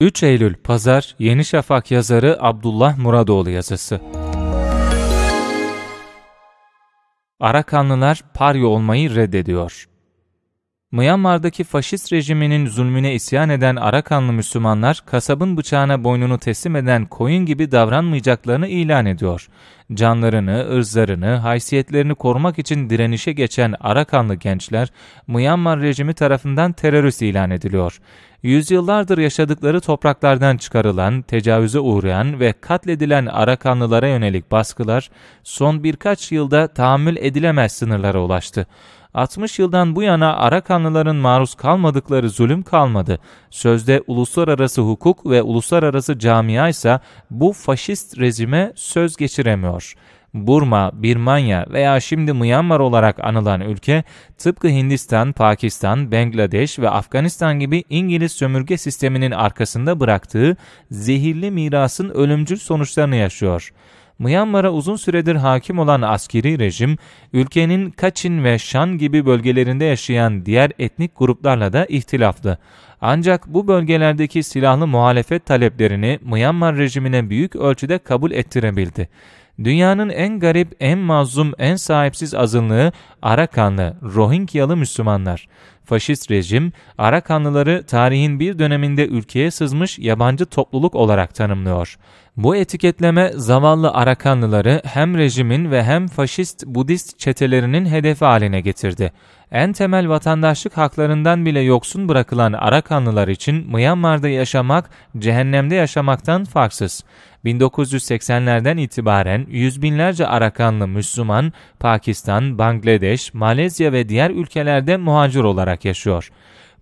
3 Eylül Pazar Yeni Şafak yazarı Abdullah Muradoğlu yazısı. Arakanlılar paryo olmayı reddediyor. Myanmar'daki faşist rejiminin zulmüne isyan eden Arakanlı Müslümanlar, kasabın bıçağına boynunu teslim eden koyun gibi davranmayacaklarını ilan ediyor. Canlarını, ırzlarını, haysiyetlerini korumak için direnişe geçen Arakanlı gençler, Myanmar rejimi tarafından terörist ilan ediliyor. Yüzyıllardır yaşadıkları topraklardan çıkarılan, tecavüze uğrayan ve katledilen Arakanlılara yönelik baskılar son birkaç yılda tahammül edilemez sınırlara ulaştı. 60 yıldan bu yana Arakanlıların maruz kalmadıkları zulüm kalmadı. Sözde uluslararası hukuk ve uluslararası camia ise bu faşist rejime söz geçiremiyor. Burma, Birmanya veya şimdi Myanmar olarak anılan ülke, tıpkı Hindistan, Pakistan, Bangladeş ve Afganistan gibi İngiliz sömürge sisteminin arkasında bıraktığı zehirli mirasın ölümcül sonuçlarını yaşıyor. Myanmar'a uzun süredir hakim olan askeri rejim, ülkenin Kaçin ve Şan gibi bölgelerinde yaşayan diğer etnik gruplarla da ihtilaflı. Ancak bu bölgelerdeki silahlı muhalefet taleplerini Myanmar rejimine büyük ölçüde kabul ettirebildi. Dünyanın en garip, en mazlum, en sahipsiz azınlığı Arakanlı, Rohingyalı Müslümanlar. Faşist rejim, Arakanlıları tarihin bir döneminde ülkeye sızmış yabancı topluluk olarak tanımlıyor. Bu etiketleme zavallı Arakanlıları hem rejimin ve hem faşist Budist çetelerinin hedefi haline getirdi en temel vatandaşlık haklarından bile yoksun bırakılan Arakanlılar için Myanmar'da yaşamak cehennemde yaşamaktan farksız. 1980'lerden itibaren yüz binlerce Arakanlı Müslüman Pakistan, Bangladeş, Malezya ve diğer ülkelerde muhacir olarak yaşıyor.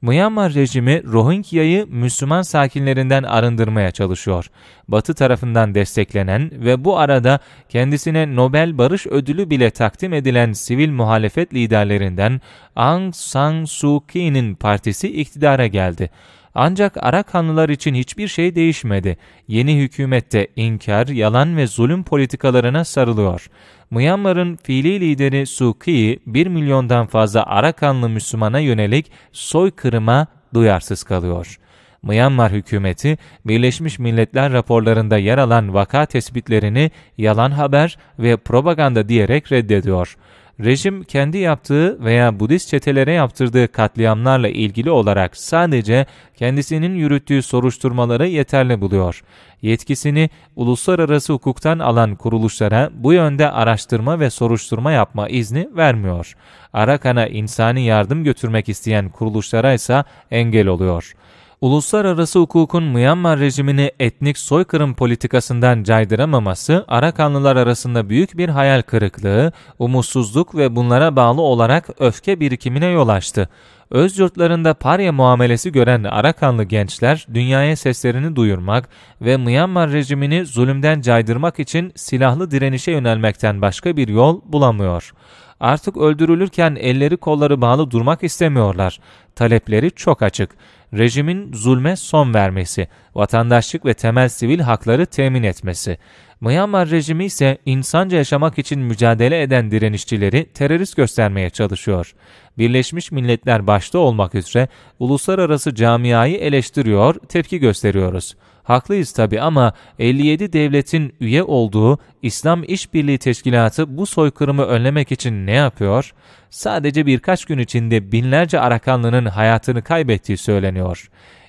Myanmar rejimi Rohingya'yı Müslüman sakinlerinden arındırmaya çalışıyor. Batı tarafından desteklenen ve bu arada kendisine Nobel Barış Ödülü bile takdim edilen sivil muhalefet liderlerinden Aung San Suu Kyi'nin partisi iktidara geldi. Ancak Arakanlılar için hiçbir şey değişmedi. Yeni hükümette inkar, yalan ve zulüm politikalarına sarılıyor. Myanmar'ın fiili lideri Suu Kyi, 1 milyondan fazla Arakanlı Müslümana yönelik soykırıma duyarsız kalıyor.'' Myanmar hükümeti, Birleşmiş Milletler raporlarında yer alan vaka tespitlerini yalan haber ve propaganda diyerek reddediyor rejim kendi yaptığı veya Budist çetelere yaptırdığı katliamlarla ilgili olarak sadece kendisinin yürüttüğü soruşturmaları yeterli buluyor. Yetkisini uluslararası hukuktan alan kuruluşlara bu yönde araştırma ve soruşturma yapma izni vermiyor. Arakan'a insani yardım götürmek isteyen kuruluşlara ise engel oluyor.'' uluslararası hukukun Myanmar rejimini etnik soykırım politikasından caydıramaması Arakanlılar arasında büyük bir hayal kırıklığı, umutsuzluk ve bunlara bağlı olarak öfke birikimine yol açtı öz yurtlarında parya muamelesi gören Arakanlı gençler dünyaya seslerini duyurmak ve Myanmar rejimini zulümden caydırmak için silahlı direnişe yönelmekten başka bir yol bulamıyor. Artık öldürülürken elleri kolları bağlı durmak istemiyorlar. Talepleri çok açık. Rejimin zulme son vermesi, vatandaşlık ve temel sivil hakları temin etmesi, Myanmar rejimi ise insanca yaşamak için mücadele eden direnişçileri terörist göstermeye çalışıyor. Birleşmiş Milletler başta olmak üzere uluslararası camiayı eleştiriyor, tepki gösteriyoruz. Haklıyız tabi ama 57 devletin üye olduğu İslam İşbirliği Teşkilatı bu soykırımı önlemek için ne yapıyor? Sadece birkaç gün içinde binlerce Arakanlı'nın hayatını kaybettiği söyleniyor.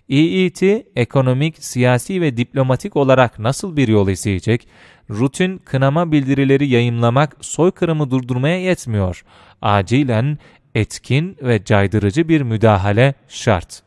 EET ekonomik, siyasi ve diplomatik olarak nasıl bir yol izleyecek? Rutin kınama bildirileri yayımlamak soykırımı durdurmaya yetmiyor. Acilen etkin ve caydırıcı bir müdahale şart.